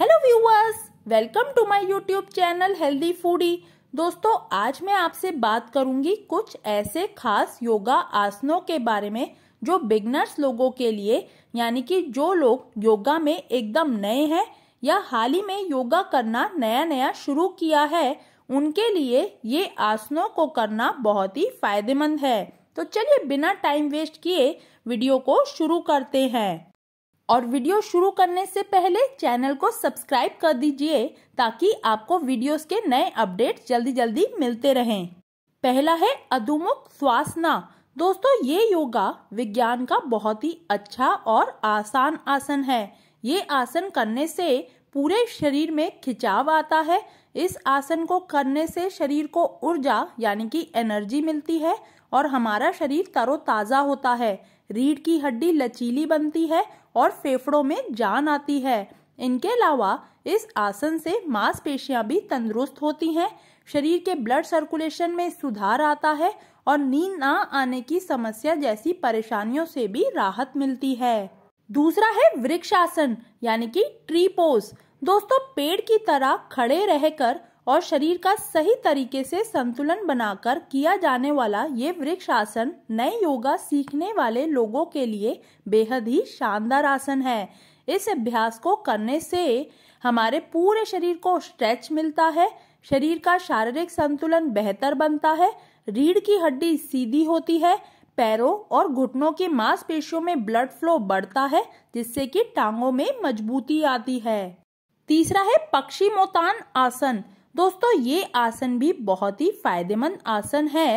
hello viewers welcome to my YouTube channel healthy foodie दोस्तों आज मैं आपसे बात करूंगी कुछ ऐसे खास योगा आसनों के बारे में जो बिगनर्स लोगों के लिए यानी कि जो लोग योगा में एकदम नए हैं या हाल ही में योगा करना नया नया शुरू किया है उनके लिए ये आसनों को करना बहुत ही फायदेमंद है तो चलिए बिना टाइम वेस्ट किए वीडियो को शुरू करते हैं और वीडियो शुरू करने से पहले चैनल को सब्सक्राइब कर दीजिए ताकि आपको वीडियोस के नए अपडेट जल्दी जल्दी मिलते रहें पहला है अधोमुख स्वासना दोस्तों ये योगा विज्ञान का बहुत ही अच्छा और आसान आसन है ये आसन करने से पूरे शरीर में खिंचाव आता है इस आसन को करने से शरीर को ऊर्जा यानी कि एनर्जी मिलती है और हमारा शरीर तरोताज़ा होता है रीढ़ की हड्डी लचीली बनती है और फेफड़ों में जान आती है इनके अलावा इस आसन से मांसपेशियां भी तंदुरुस्त होती हैं शरीर के ब्लड सर्कुलेशन में सुधार आता है और नींद ना आने की समस्या जैसी परेशानियों से भी राहत मिलती है दूसरा है वृक्षासन यानी कि ट्री पोज दोस्तों पेड़ की तरह खड़े रहकर और शरीर का सही तरीके से संतुलन बनाकर किया जाने वाला ये वृक्ष आसन नए योगा सीखने वाले लोगों के लिए बेहद ही शानदार आसन है इस अभ्यास को करने से हमारे पूरे शरीर को स्ट्रेच मिलता है शरीर का शारीरिक संतुलन बेहतर बनता है रीढ़ की हड्डी सीधी होती है पैरों और घुटनों के मांसपेशियों में ब्लड फ्लो बढ़ता है जिससे कि टांगों में मजबूती आती है तीसरा है पक्षी मोतान आसन दोस्तों ये आसन भी बहुत ही फायदेमंद आसन है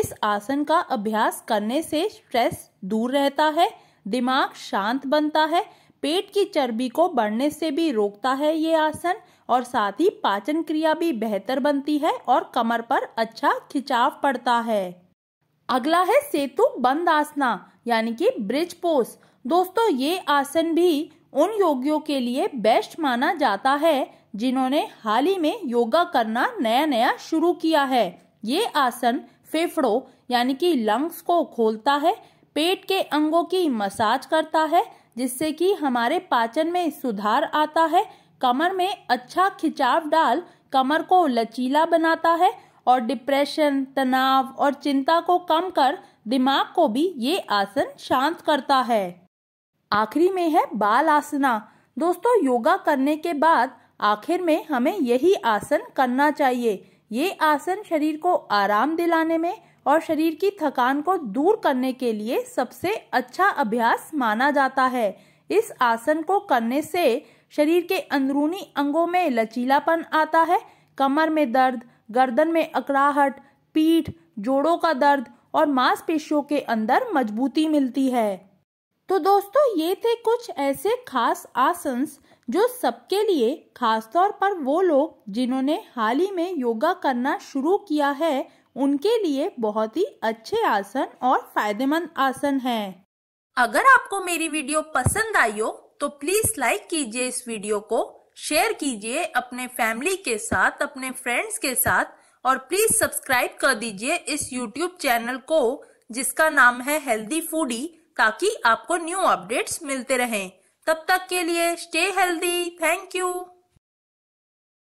इस आसन का अभ्यास करने से स्ट्रेस दूर रहता है दिमाग शांत बनता है पेट की चर्बी को बढ़ने से भी रोकता है ये आसन और साथ ही पाचन क्रिया भी बेहतर बनती है और कमर पर अच्छा खिंचाव पड़ता है अगला है सेतु बंद आसना यानी कि ब्रिज पोस दोस्तों ये आसन भी उन योगियों के लिए बेस्ट माना जाता है जिन्होंने हाल ही में योगा करना नया नया शुरू किया है ये आसन फेफड़ों यानी कि लंग्स को खोलता है पेट के अंगों की मसाज करता है जिससे कि हमारे पाचन में सुधार आता है कमर में अच्छा खिंचाव डाल कमर को लचीला बनाता है और डिप्रेशन तनाव और चिंता को कम कर दिमाग को भी ये आसन शांत करता है आखिरी में है बाल आसना दोस्तों योगा करने के बाद आखिर में हमें यही आसन करना चाहिए ये आसन शरीर को आराम दिलाने में और शरीर की थकान को दूर करने के लिए सबसे अच्छा अभ्यास माना जाता है इस आसन को करने से शरीर के अंदरूनी अंगों में लचीलापन आता है कमर में दर्द गर्दन में अकड़ाहट पीठ जोड़ों का दर्द और मांसपेशियों के अंदर मजबूती मिलती है तो दोस्तों ये थे कुछ ऐसे खास आसन जो सबके लिए खासतौर पर वो लोग जिन्होंने हाल ही में योगा करना शुरू किया है उनके लिए बहुत ही अच्छे आसन और फायदेमंद आसन है अगर आपको मेरी वीडियो पसंद आई हो तो प्लीज लाइक कीजिए इस वीडियो को शेयर कीजिए अपने फैमिली के साथ अपने फ्रेंड्स के साथ और प्लीज सब्सक्राइब कर दीजिए इस यूट्यूब चैनल को जिसका नाम है हेल्दी फूडी ताकि आपको न्यू अपडेट्स मिलते रहें तब तक के लिए स्टे हेल्दी थैंक यू